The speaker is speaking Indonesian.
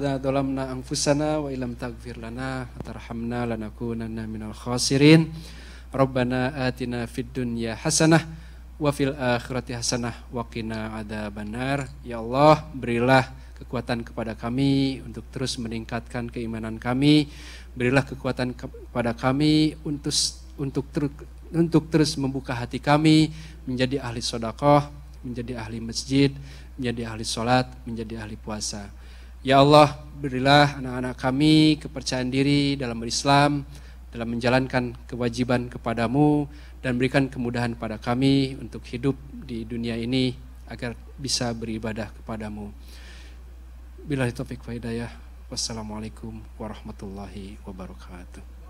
ظلمنا أنفسنا وإن لم تغفر لنا وترحمنا لنكونن من الخاسرين ربنا آتنا في الدنيا حسنة وفي الآخرة حسنة وقنا عذاب النار Ya Allah berilah kekuatan kepada kami untuk terus meningkatkan keimanan kami berilah kekuatan kepada kami untuk untuk ter, untuk terus membuka hati kami menjadi ahli sodakoh menjadi ahli masjid menjadi ahli sholat menjadi ahli puasa Ya Allah, berilah anak-anak kami kepercayaan diri dalam berislam, dalam menjalankan kewajiban kepadamu, dan berikan kemudahan pada kami untuk hidup di dunia ini agar bisa beribadah kepadamu. Bila itu wa hidayah. Wassalamualaikum warahmatullahi wabarakatuh.